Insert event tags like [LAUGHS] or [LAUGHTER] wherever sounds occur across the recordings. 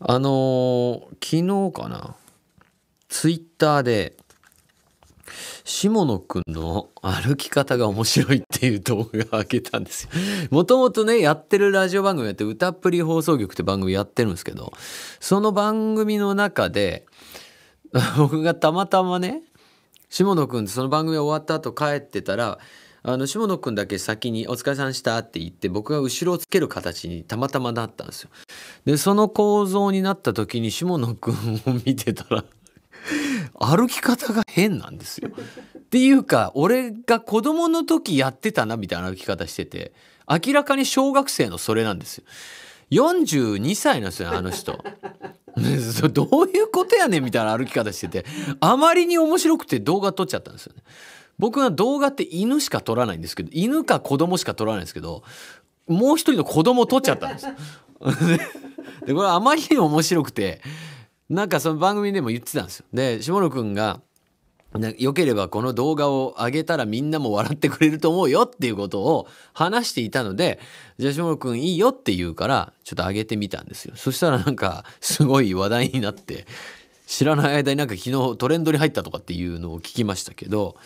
あのー、昨日かな、ツイッターで、下野くんの歩き方が面白いっていう動画を上げたんですよ。[LAUGHS] もともとね、やってるラジオ番組やって、歌っぷり放送局って番組やってるんですけど、その番組の中で、[LAUGHS] 僕がたまたまね、下野くんってその番組終わった後帰ってたら、あの下野くんだけ先に「お疲れさんした」って言って僕が後ろをつける形にたまたまなったんですよ。でその構造になった時に下野くんを見てたら [LAUGHS] 歩き方が変なんですよ。っていうか俺が子供の時やってたなみたいな歩き方してて明らかに小学生のそれなんですよ。42歳なんですよあの人。どういうことやねんみたいな歩き方しててあまりに面白くて動画撮っちゃったんですよね。僕は動画って犬しか撮らないんですけど、犬か子供しか撮らないんですけど、もう一人の子供を撮っちゃったんです。[LAUGHS] で、これあまりにも面白くて、なんかその番組でも言ってたんですよ。で、下野くんが、よければこの動画を上げたらみんなも笑ってくれると思うよっていうことを話していたので、じゃあ下野くんいいよって言うから、ちょっと上げてみたんですよ。そしたらなんかすごい話題になって、知らない間になんか昨日トレンドに入ったとかっていうのを聞きましたけど、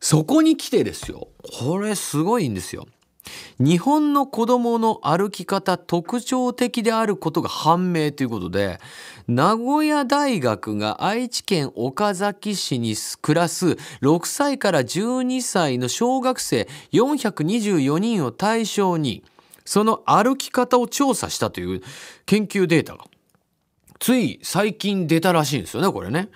そこに来てですよこれすごいんですよ日本の子供の歩き方特徴的であることが判明ということで名古屋大学が愛知県岡崎市に暮らす6歳から12歳の小学生424人を対象にその歩き方を調査したという研究データがつい最近出たらしいんですよねこれね。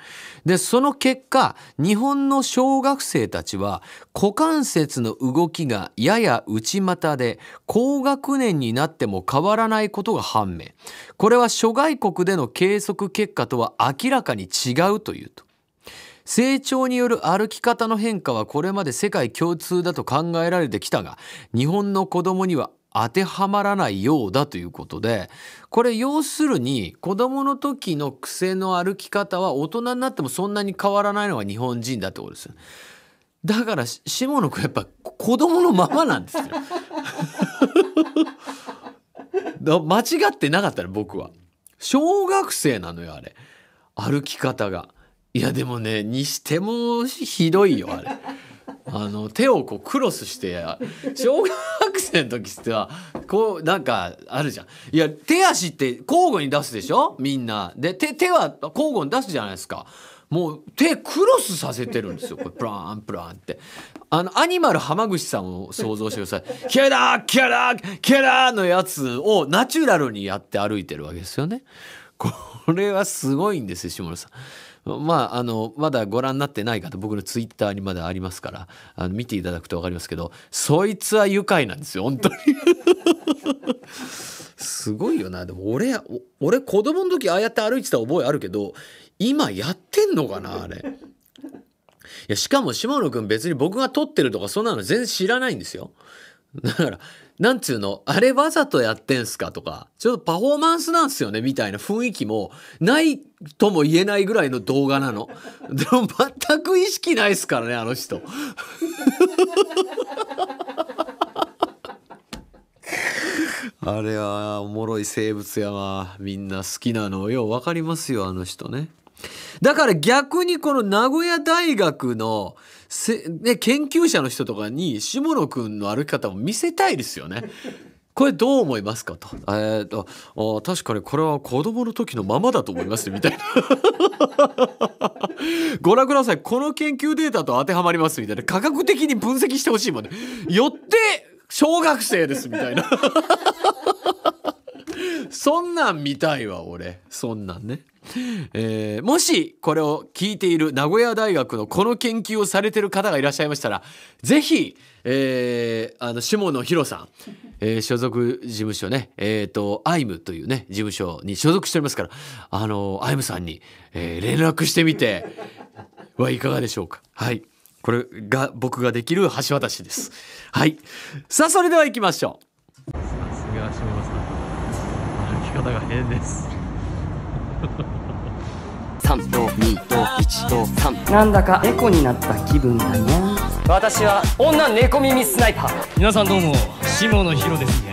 でその結果日本の小学生たちは股関節の動きがやや内股で高学年になっても変わらないことが判明これは諸外国での計測結果とは明らかに違うというと。成長による歩き方の変化はこれまで世界共通だと考えられてきたが日本の子供には当てはまらないようだということでこれ要するに子どもの時の癖の歩き方は大人になってもそんなに変わらないのが日本人だってことですだから下野君やっぱ子供のままなんですよ [LAUGHS] 間違ってなかったら僕は小学生なのよあれ歩き方がいやでもねにしてもひどいよあれあの手をこうクロスして小学学生の時ってはこうなんかあるじゃんいや手足って交互に出すでしょみんなで手手は交互に出すじゃないですかもう手クロスさせてるんですよこれプランプランってあのアニマル浜口さんを想像してください「キャラキャラキャラ」のやつをナチュラルにやって歩いてるわけですよねこれはすごいんですよ下村さん。まあ、あの、まだご覧になってない方、僕のツイッターにまだありますから、あの見ていただくと分かりますけど、そいつは愉快なんですよ、本当に。[LAUGHS] すごいよな。でも俺、俺子供の時ああやって歩いてた覚えあるけど、今やってんのかな、あれ。いや、しかも下野くん別に僕が撮ってるとかそんなの全然知らないんですよ。だから、なんつうの、あれわざとやってんすかとか、ちょっとパフォーマンスなんすよねみたいな雰囲気もないとも言えないぐらいの動画なの。[LAUGHS] でも全く意識ないっすからね、あの人。[LAUGHS] あれはおもろい生物やわ。みんな好きなのよう分かりますよ、あの人ね。だから逆にこの名古屋大学のね、研究者の人とかに下野くんの歩き方を見せたいですよね。[LAUGHS] これどう思いますかと。えっ、と、確かにこれは子供の時のままだと思いますみたいな。[LAUGHS] ご覧ください。この研究データと当てはまりますみたいな。科学的に分析してほしいもんね。よって、小学生ですみたいな。[LAUGHS] そんなん見たいわ、俺。そんなんね。えー、もしこれを聞いている名古屋大学のこの研究をされてる方がいらっしゃいましたら是非、えー、あの下野紘さん、えー、所属事務所ねえっ、ー、と IM というね事務所に所属しておりますからあの IM さんに、え連絡してみてはいかがでしょうか。はいこれが僕ができる橋渡しです。はい。さあ、それでは行きましょう。さすが下野さん。歩き方が変です。3と2と1と3なんだかエコになった気分だゃ私は女猫耳スナイパー皆さんどうも下野ロです